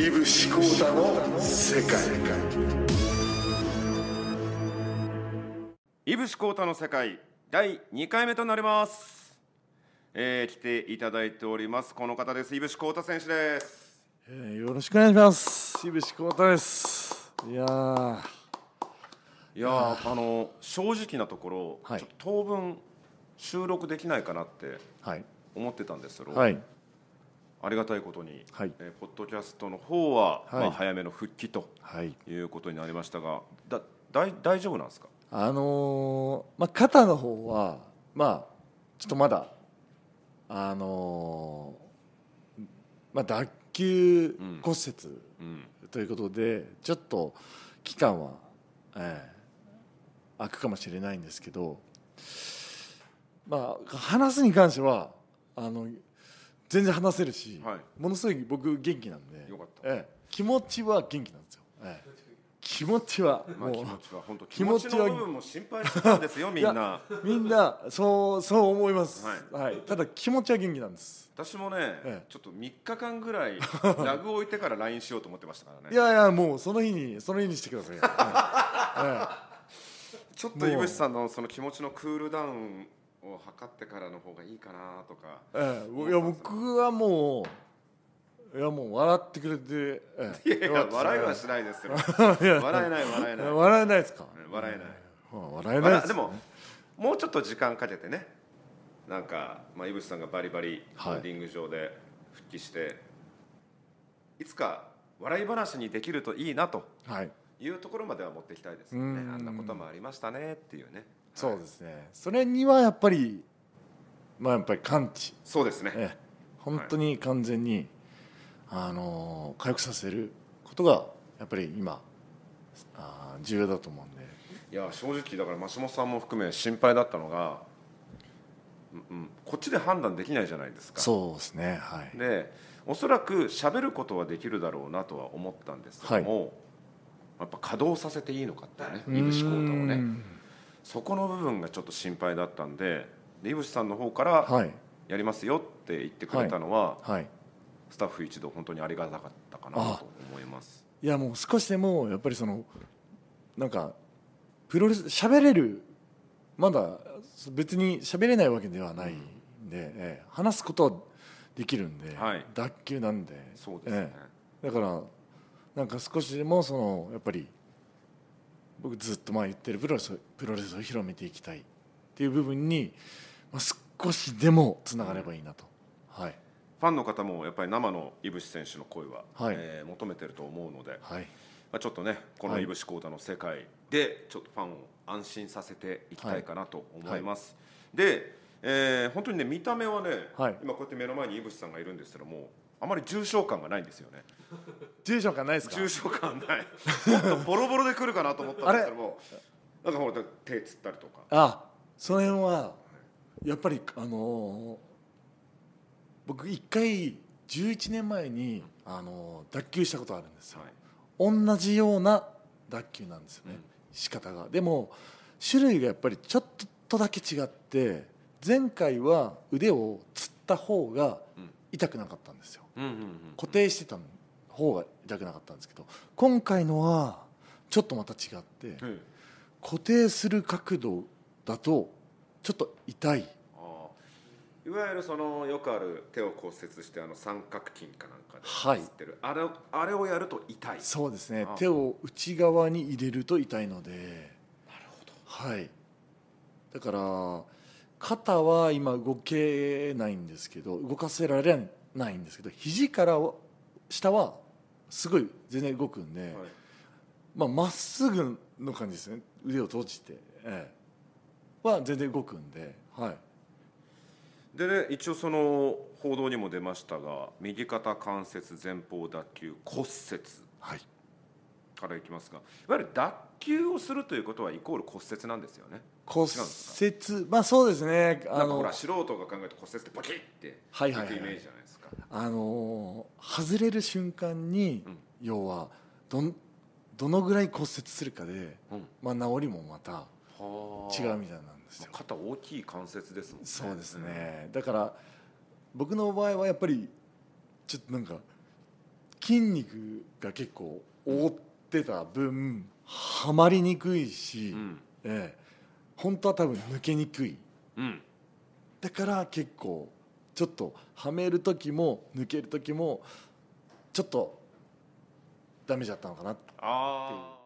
井伏浩太の世界井伏浩太の世界第2回目となります、えー、来ていただいておりますこの方です井伏浩太選手です、えー、よろしくお願いします井伏浩太ですいやいやあの正直なところ、はい、ちょっと当分収録できないかなって思ってたんですけど、はい、ありがたいことに、はい、えー、ポッドキャストの方は、はい、まあ、早めの復帰とはいいうことになりましたが、だ大大丈夫なんですかあのー、まあ、肩の方は、まあ、ちょっとまだ、あのー、まあ、脱臼骨折、うんうん、ということで、ちょっと期間は、えー、空くかもしれないんですけど、まあ、話すに関してはあの全然話せるし、はい、ものすごい僕元気なんでええ、気持ちは元気なんですよ、ええ、気持ちはもう、まあ、気持ちは気も心配したんですよ みんなみんなそうそう思います、はい、はい、ただ気持ちは元気なんです私もね、ええ、ちょっと3日間ぐらい ラグを置いてから LINE しようと思ってましたからねいやいやもうその日にその日にしてください、はい、ちょっと井口さんのその気持ちのクールダウンを測ってからの方がいいかなとか、ええ、いや僕はもういやもう笑ってくれて、ええ、いやいや笑いはしないですよ 笑えない笑えない笑えないですか笑えない、うん、笑えないで、ね,、ももうちょっと時間かけてねなんか、まあ、井口さんがバリバリホーディング上で復帰して、はい、いつか笑い話にできるといいなと、はい、いうところまでは持っていきたいですよね、うん、あんなこともありましたねっていうね、そうですね、それにはやっぱりまあやっぱり完治そうですね、え本当に完全に、はい、あの回復させることがやっぱり今あ重要だと思うんでいや正直だから増本さんも含め心配だったのが、うん、こっちで判断できないじゃないですかそうですねはいでおそらく喋ることはできるだろうなとは思ったんですけども、はいやっぱ稼働させていいのかってね井伏太をねそこの部分がちょっと心配だったんで井伏さんの方からやりますよって言ってくれたのは、はいはい、スタッフ一同本当にありがたかったかなと思いますいやもう少しでもやっぱりそのなんかプロレス喋れるまだ別に喋れないわけではないんで、うんええ、話すことはできるんで、はい、脱臼なんでそうですね、え、だからなんか少しでもそのやっぱり僕ずっとまあ言ってるプロレスプロレスを広めていきたいっていう部分に、まあ、少しでもつながればいいなと、はい、ファンの方もやっぱり生の井渕選手の声は、はい、えー、求めてると思うので、はいまあ、ちょっとねこの井渕幸太の世界でちょっとファンを安心させていきたいかなと思います。はいはい、でえー、本当にね見た目はね、はい、今こうやって目の前に井渕さんがいるんですけどもあまり重症感がないんですよね重症感ないですか重症感ないボロボロでくるかなと思ったんですけどもなんかほら手つったりとかあその辺はやっぱりあのー、僕一回11年前にあのー、脱臼したことあるんですよ、はい、同じような脱臼なんですよね、うん、仕方がでも種類がやっぱりちょっとだけ違って前回は腕をつった方が痛くなかったんですよ、固定してた方が痛くなかったんですけど今回のはちょっとまた違って固定する角度だとちょっと痛いいわゆるそのよくある手を骨折してあの三角筋かなんかではいあれあれをやると痛いそうですね手を内側に入れると痛いのでなるほどはいだから肩は今動けないんですけど動かせられないんですけど肘から下はすごい全然動くんで、はい、まあ、っすぐの感じですね腕を閉じて、ええ、は全然動くんではいでね一応その報道にも出ましたが右肩関節前方脱臼骨折からいきますがいわゆる脱臼をするということはイコール骨折なんですよね骨折まあそうですねあのほら素人が考えると骨折ってポキッてはいはい、はい、イメージじゃないですかあの外れる瞬間に、うん、要はどどのぐらい骨折するかで、うん、まあ治りもまた違うみたいなんですよ、まあ、肩大きい関節ですもんねそうですね、だから僕の場合はやっぱりちょっとなんか筋肉が結構覆ってた分はまりにくいし、うん、ええ本当は多分抜けにくい、うん、だから結構ちょっとはめる時も抜ける時もちょっとダメじゃったのかなっていう。